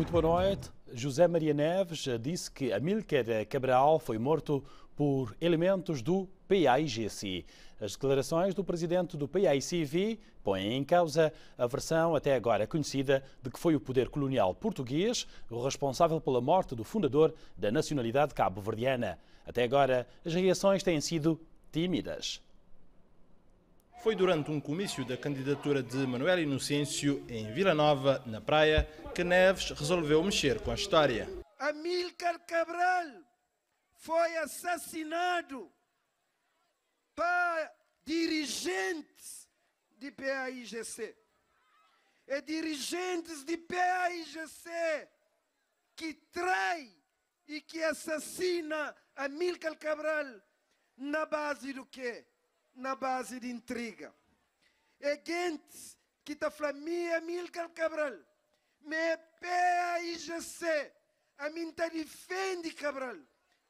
Muito boa noite. José Maria Neves disse que Amílcar Cabral foi morto por elementos do PAIGC. As declarações do presidente do PAICV põem em causa a versão até agora conhecida de que foi o poder colonial português o responsável pela morte do fundador da nacionalidade cabo-verdiana. Até agora, as reações têm sido tímidas foi durante um comício da candidatura de Manuel Inocêncio em Vila Nova, na Praia, que Neves resolveu mexer com a história. Amílcar Cabral foi assassinado para dirigentes de PAIGC. É dirigentes de PAIGC que trai e que assassina Amílcar Cabral na base do quê? na base de intriga. É gente que está falando, Milcar Cabral, me pé e já a mim está defende Cabral,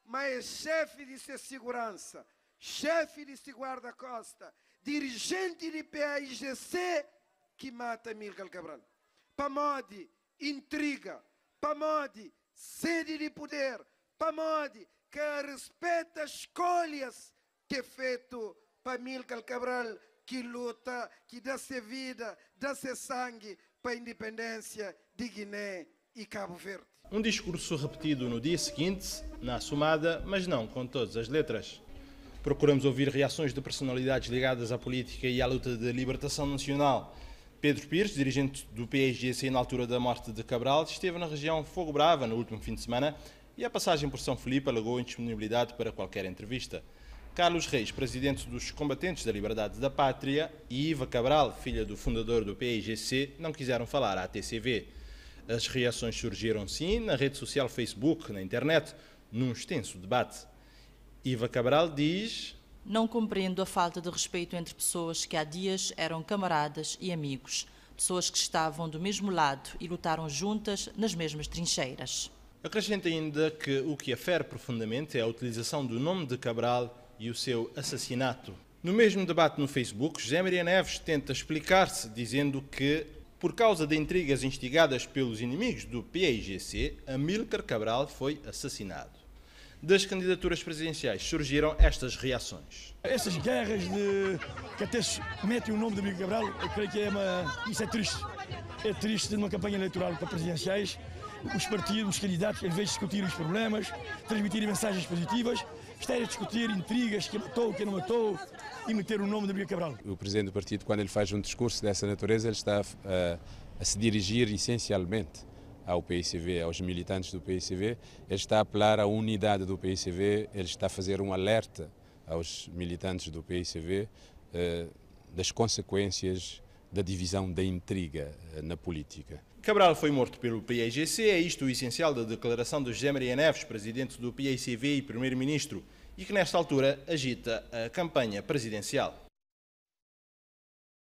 mas é chefe de segurança, chefe de guarda-costa, dirigente de PAIGC que mata Milcar Cabral. Pamode, intriga, pamode, sede de poder, pamode, que respeita escolhas para Milcar Cabral que luta, que dá seu vida, dá seu sangue para a independência de Guiné e Cabo Verde. Um discurso repetido no dia seguinte, na assumada, mas não com todas as letras. Procuramos ouvir reações de personalidades ligadas à política e à luta de libertação nacional. Pedro Pires, dirigente do PSGC na altura da morte de Cabral, esteve na região Fogo Brava no último fim de semana e a passagem por São Felipe alegou indisponibilidade para qualquer entrevista. Carlos Reis, presidente dos Combatentes da Liberdade da Pátria, e Iva Cabral, filha do fundador do PIGC, não quiseram falar à TCV. As reações surgiram sim na rede social Facebook, na internet, num extenso debate. Iva Cabral diz: Não compreendo a falta de respeito entre pessoas que há dias eram camaradas e amigos, pessoas que estavam do mesmo lado e lutaram juntas nas mesmas trincheiras. Acrescenta ainda que o que afere profundamente é a utilização do nome de Cabral e o seu assassinato. No mesmo debate no Facebook, José Maria Neves tenta explicar-se dizendo que, por causa de intrigas instigadas pelos inimigos do PIGC, Amílcar Cabral foi assassinado. Das candidaturas presidenciais surgiram estas reações. Essas guerras de que até metem o nome de Amílcar Cabral, eu creio que é uma... isso é triste. É triste numa campanha eleitoral para presidenciais os partidos, os candidatos, em vez de discutir os problemas, transmitirem mensagens positivas, estarem a discutir intrigas, quem matou, quem não matou, e meter o nome de Miguel Cabral. O presidente do partido, quando ele faz um discurso dessa natureza, ele está a, eh, a se dirigir essencialmente ao PICV, aos militantes do PICV, ele está a apelar à unidade do PICV, ele está a fazer um alerta aos militantes do PICV eh, das consequências da divisão da intriga eh, na política. Cabral foi morto pelo PIGC, é isto o essencial da declaração de José Maria Neves, presidente do PICV e primeiro-ministro, e que nesta altura agita a campanha presidencial.